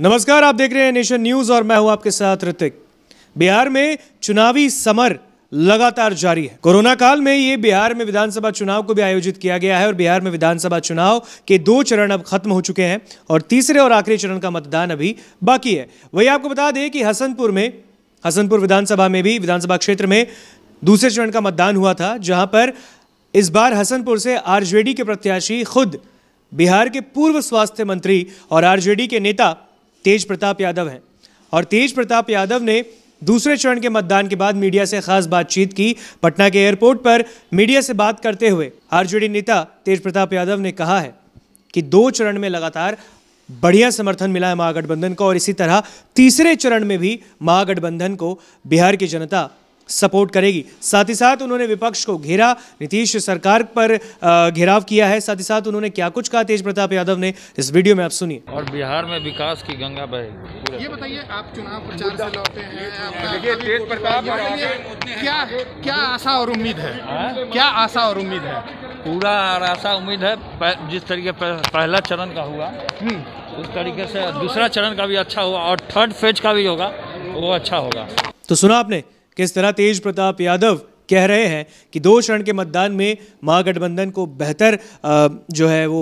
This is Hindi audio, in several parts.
नमस्कार आप देख रहे हैं नेशन न्यूज और मैं हूं आपके साथ ऋतिक बिहार में चुनावी समर लगातार जारी है कोरोना काल में ये बिहार में विधानसभा चुनाव को भी आयोजित किया गया है और बिहार में विधानसभा चुनाव के दो चरण अब खत्म हो चुके हैं और तीसरे और आखिरी चरण का मतदान अभी बाकी है वही आपको बता दें कि हसनपुर में हसनपुर विधानसभा में भी विधानसभा क्षेत्र में दूसरे चरण का मतदान हुआ था जहां पर इस बार हसनपुर से आरजेडी के प्रत्याशी खुद बिहार के पूर्व स्वास्थ्य मंत्री और आरजेडी के नेता तेज प्रताप यादव हैं और तेज प्रताप यादव ने दूसरे चरण के मतदान के बाद मीडिया से खास बातचीत की पटना के एयरपोर्ट पर मीडिया से बात करते हुए आरजेडी नेता तेज प्रताप यादव ने कहा है कि दो चरण में लगातार बढ़िया समर्थन मिला है महागठबंधन को और इसी तरह तीसरे चरण में भी महागठबंधन को बिहार की जनता सपोर्ट करेगी साथ ही साथ उन्होंने विपक्ष को घेरा नीतीश सरकार पर घेराव किया है साथ ही साथ उन्होंने क्या कुछ कहा तेज प्रताप यादव ने इस वीडियो में आप सुनिए और बिहार में विकास की गंगा बहे ये बताइए आप चुनाव प्रचार से लौटे हैं तेज प्रताप क्या क्या आशा और उम्मीद है हाँ? क्या आशा और उम्मीद है पूरा आशा उम्मीद है जिस तरीके पहला चरण का हुआ हम्म। उस तरीके से दूसरा चरण का भी अच्छा हुआ और थर्ड फेज का भी होगा वो अच्छा होगा तो सुना आपने किस तरह तेज प्रताप यादव कह रहे हैं कि दो चरण के मतदान में महागठबंधन को बेहतर जो है वो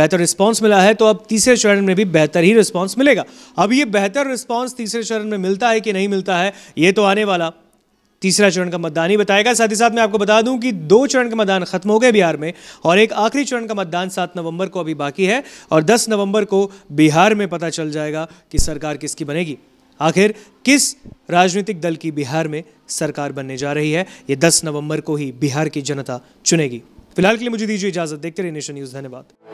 बेहतर रिस्पांस मिला है तो अब तीसरे चरण में भी बेहतर ही रिस्पांस मिलेगा अब ये बेहतर रिस्पांस तीसरे चरण में मिलता है कि नहीं मिलता है ये तो आने वाला तीसरा चरण का मतदान ही बताएगा साथ ही साथ मैं आपको बता दूं कि दो चरण का मतदान खत्म हो गए बिहार में और एक आखिरी चरण का मतदान सात नवंबर को अभी बाकी है और दस नवंबर को बिहार में पता चल जाएगा कि सरकार किसकी बनेगी आखिर किस राजनीतिक दल की बिहार में सरकार बनने जा रही है ये 10 नवंबर को ही बिहार की जनता चुनेगी फिलहाल के लिए मुझे दीजिए इजाजत देखते रहिए नेशन न्यूज़ धन्यवाद